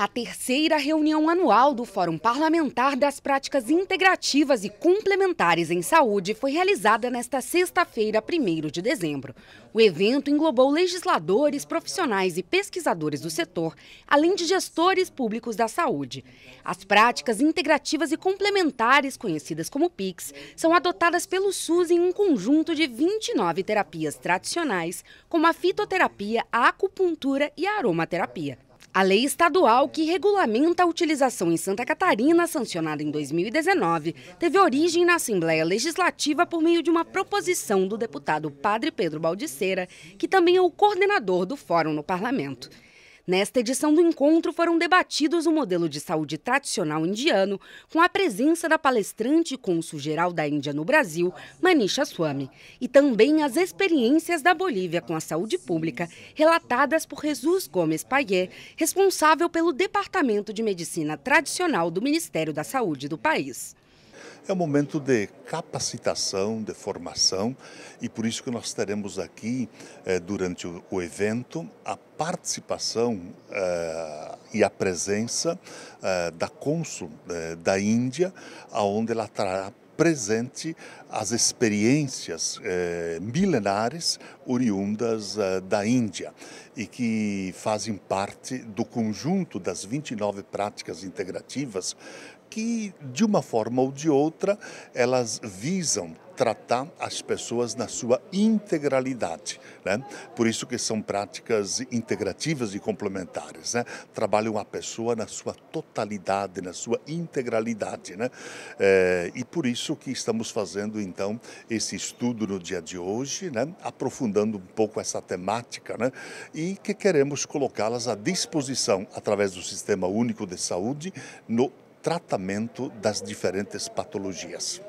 A terceira reunião anual do Fórum Parlamentar das Práticas Integrativas e Complementares em Saúde foi realizada nesta sexta-feira, 1 de dezembro. O evento englobou legisladores, profissionais e pesquisadores do setor, além de gestores públicos da saúde. As práticas integrativas e complementares, conhecidas como PICs, são adotadas pelo SUS em um conjunto de 29 terapias tradicionais, como a fitoterapia, a acupuntura e a aromaterapia. A lei estadual que regulamenta a utilização em Santa Catarina, sancionada em 2019, teve origem na Assembleia Legislativa por meio de uma proposição do deputado Padre Pedro Baldiceira, que também é o coordenador do Fórum no Parlamento. Nesta edição do encontro foram debatidos o modelo de saúde tradicional indiano, com a presença da palestrante e cônsul-geral da Índia no Brasil, Manisha Swami, e também as experiências da Bolívia com a saúde pública, relatadas por Jesus Gomes Paier, responsável pelo Departamento de Medicina Tradicional do Ministério da Saúde do país. É um momento de capacitação, de formação, e por isso que nós teremos aqui, eh, durante o, o, evento, a participação eh, e a presença eh, da cônsul eh, da Índia, aonde ela trará presente as experiências eh, milenares oriundas eh, da Índia e que fazem parte do conjunto das 29 práticas integrativas que, de uma forma ou de outra, elas visam tratar as pessoas na sua integralidade. Né? Por isso que são práticas integrativas e complementares. Né? Trabalham a pessoa na sua totalidade, na sua integralidade. Né? É, e por isso que estamos fazendo, então, esse estudo no dia de hoje, né? aprofundando um pouco essa temática né? e que queremos colocá-las à disposição, através do Sistema Único de Saúde, no tratamento das diferentes patologias.